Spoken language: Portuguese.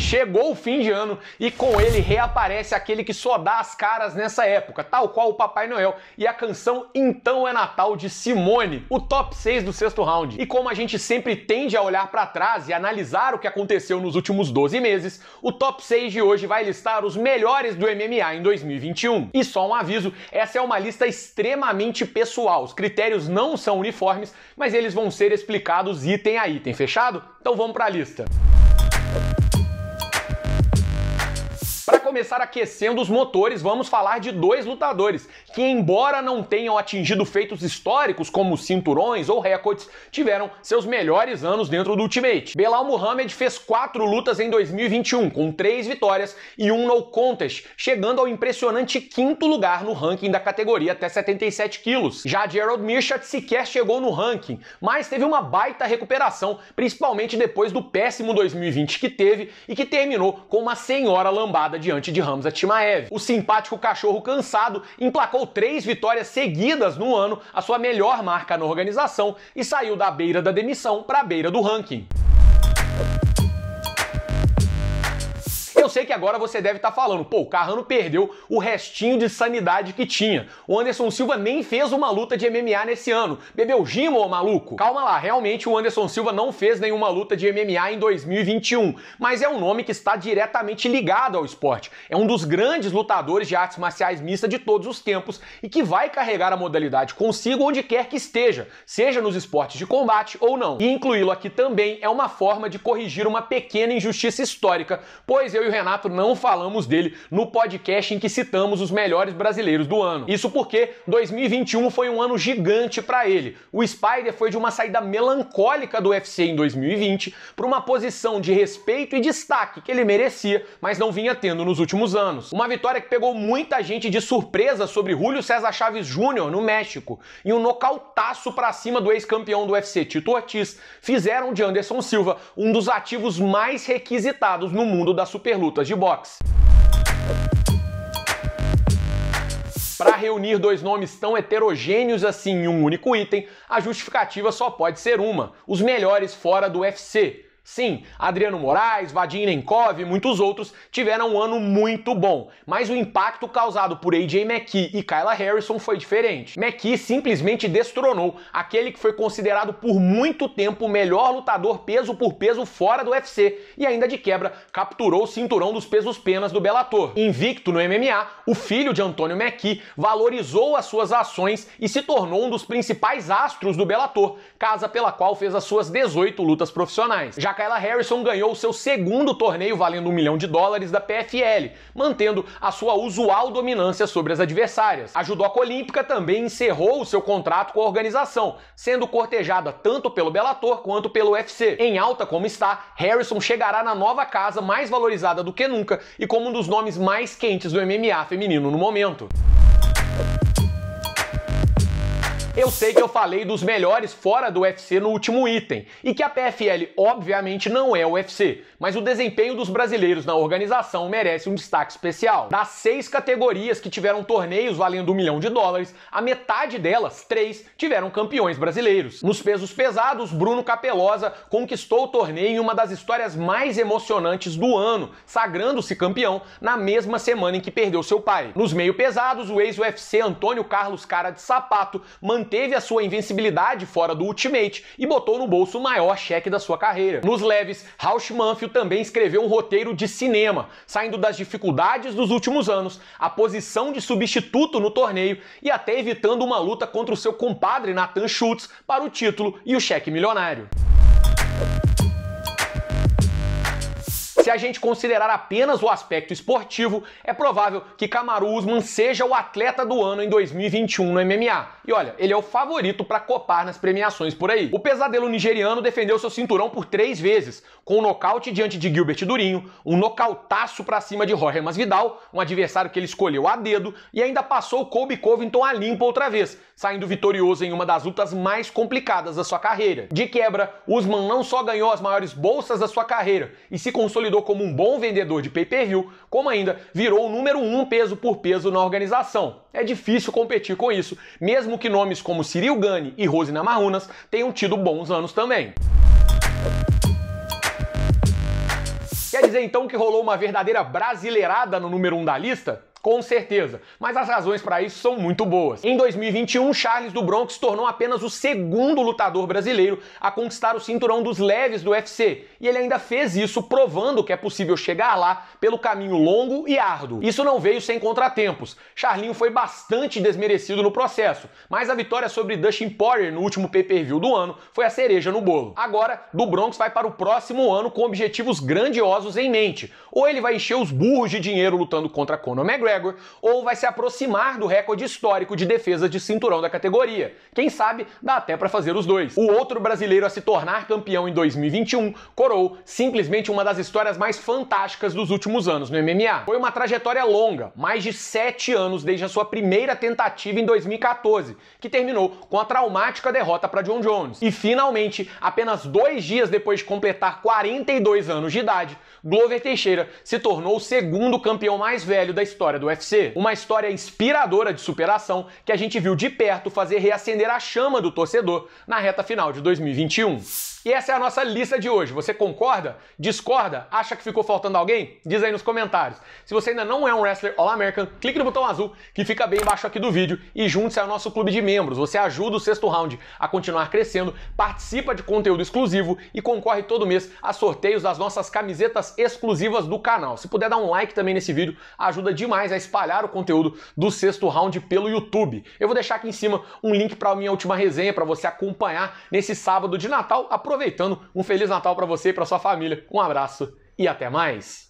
chegou o fim de ano e com ele reaparece aquele que só dá as caras nessa época, tal qual o Papai Noel e a canção Então é Natal de Simone, o top 6 do sexto round. E como a gente sempre tende a olhar para trás e analisar o que aconteceu nos últimos 12 meses, o top 6 de hoje vai listar os melhores do MMA em 2021. E só um aviso, essa é uma lista extremamente pessoal. Os critérios não são uniformes, mas eles vão ser explicados item a item, fechado? Então vamos para a lista. Para começar aquecendo os motores, vamos falar de dois lutadores que, embora não tenham atingido feitos históricos como cinturões ou recordes, tiveram seus melhores anos dentro do Ultimate. Belal Muhammad fez quatro lutas em 2021, com três vitórias e um no contest, chegando ao impressionante quinto lugar no ranking da categoria até 77 quilos. Já Gerald Mirchat sequer chegou no ranking, mas teve uma baita recuperação, principalmente depois do péssimo 2020 que teve e que terminou com uma senhora lambada diante diante de Ramos Timaev. O simpático cachorro cansado emplacou três vitórias seguidas no ano, a sua melhor marca na organização, e saiu da beira da demissão para a beira do ranking. sei que agora você deve estar tá falando, pô, o Carrano perdeu o restinho de sanidade que tinha. O Anderson Silva nem fez uma luta de MMA nesse ano. Bebeu gimo, ô maluco? Calma lá, realmente o Anderson Silva não fez nenhuma luta de MMA em 2021, mas é um nome que está diretamente ligado ao esporte. É um dos grandes lutadores de artes marciais mista de todos os tempos e que vai carregar a modalidade consigo onde quer que esteja, seja nos esportes de combate ou não. E incluí-lo aqui também é uma forma de corrigir uma pequena injustiça histórica, pois eu e o Renato não falamos dele no podcast em que citamos os melhores brasileiros do ano. Isso porque 2021 foi um ano gigante para ele. O Spider foi de uma saída melancólica do UFC em 2020 para uma posição de respeito e destaque que ele merecia, mas não vinha tendo nos últimos anos. Uma vitória que pegou muita gente de surpresa sobre Julio César Chaves Jr. no México e um nocautaço para cima do ex-campeão do UFC Tito Ortiz fizeram de Anderson Silva um dos ativos mais requisitados no mundo da Superluta lutas de boxe. Para reunir dois nomes tão heterogêneos assim em um único item, a justificativa só pode ser uma: os melhores fora do UFC. Sim, Adriano Moraes, Vadim Nenkov e muitos outros tiveram um ano muito bom, mas o impacto causado por AJ McKee e Kyla Harrison foi diferente. McKee simplesmente destronou aquele que foi considerado por muito tempo o melhor lutador peso por peso fora do UFC e ainda de quebra capturou o cinturão dos pesos penas do Bellator. Invicto no MMA, o filho de Antônio McKee valorizou as suas ações e se tornou um dos principais astros do Bellator, casa pela qual fez as suas 18 lutas profissionais. Já Kyla Harrison ganhou o seu segundo torneio valendo um milhão de dólares da PFL, mantendo a sua usual dominância sobre as adversárias. A judoca olímpica também encerrou o seu contrato com a organização, sendo cortejada tanto pelo Bellator quanto pelo UFC. Em alta como está, Harrison chegará na nova casa mais valorizada do que nunca e como um dos nomes mais quentes do MMA feminino no momento. Eu sei que eu falei dos melhores fora do UFC no último item e que a PFL obviamente não é o UFC, mas o desempenho dos brasileiros na organização merece um destaque especial. Das seis categorias que tiveram torneios valendo um milhão de dólares, a metade delas, três, tiveram campeões brasileiros. Nos pesos pesados, Bruno Capelosa conquistou o torneio em uma das histórias mais emocionantes do ano, sagrando-se campeão na mesma semana em que perdeu seu pai. Nos meio pesados, o ex-UFC Antônio Carlos Cara de Sapato manteve manteve a sua invencibilidade fora do Ultimate e botou no bolso o maior cheque da sua carreira. Nos leves, Rausch Manfield também escreveu um roteiro de cinema, saindo das dificuldades dos últimos anos, a posição de substituto no torneio e até evitando uma luta contra o seu compadre Nathan Schultz para o título e o cheque milionário. Se a gente considerar apenas o aspecto esportivo, é provável que Kamaru Usman seja o atleta do ano em 2021 no MMA. E olha, ele é o favorito para copar nas premiações por aí. O pesadelo nigeriano defendeu seu cinturão por três vezes, com um nocaute diante de Gilbert Durinho, um nocautaço para cima de Jorge Masvidal, um adversário que ele escolheu a dedo, e ainda passou o Colby Covington a limpo outra vez, saindo vitorioso em uma das lutas mais complicadas da sua carreira. De quebra, Usman não só ganhou as maiores bolsas da sua carreira e se consolidou consolidou como um bom vendedor de pay-per-view, como ainda virou o número um peso por peso na organização. É difícil competir com isso, mesmo que nomes como Cyril Gane e Rose Namarunas tenham tido bons anos também. Quer dizer então que rolou uma verdadeira brasileirada no número 1 um da lista? Com certeza, mas as razões para isso são muito boas. Em 2021, Charles do Bronx tornou apenas o segundo lutador brasileiro a conquistar o cinturão dos leves do UFC, e ele ainda fez isso provando que é possível chegar lá pelo caminho longo e árduo. Isso não veio sem contratempos. Charlinho foi bastante desmerecido no processo, mas a vitória sobre Dustin Poirier no último pay-per-view do ano foi a cereja no bolo. Agora, do Bronx vai para o próximo ano com objetivos grandiosos em mente, ou ele vai encher os burros de dinheiro lutando contra Conor McGregor, ou vai se aproximar do recorde histórico de defesa de cinturão da categoria. Quem sabe dá até para fazer os dois. O outro brasileiro a se tornar campeão em 2021 corou simplesmente uma das histórias mais fantásticas dos últimos anos no MMA. Foi uma trajetória longa, mais de sete anos desde a sua primeira tentativa em 2014, que terminou com a traumática derrota para John Jones. E finalmente, apenas dois dias depois de completar 42 anos de idade, Glover Teixeira Oliveira se tornou o segundo campeão mais velho da história do UFC. Uma história inspiradora de superação que a gente viu de perto fazer reacender a chama do torcedor na reta final de 2021. E essa é a nossa lista de hoje. Você concorda? Discorda? Acha que ficou faltando alguém? Diz aí nos comentários. Se você ainda não é um wrestler All-American, clique no botão azul que fica bem embaixo aqui do vídeo e junte-se ao nosso clube de membros. Você ajuda o sexto round a continuar crescendo, participa de conteúdo exclusivo e concorre todo mês a sorteios das nossas camisetas exclusivas do canal. Se puder dar um like também nesse vídeo, ajuda demais a espalhar o conteúdo do sexto round pelo YouTube. Eu vou deixar aqui em cima um link para a minha última resenha para você acompanhar nesse sábado de Natal. Aproveitando, um feliz Natal para você e para sua família. Um abraço e até mais.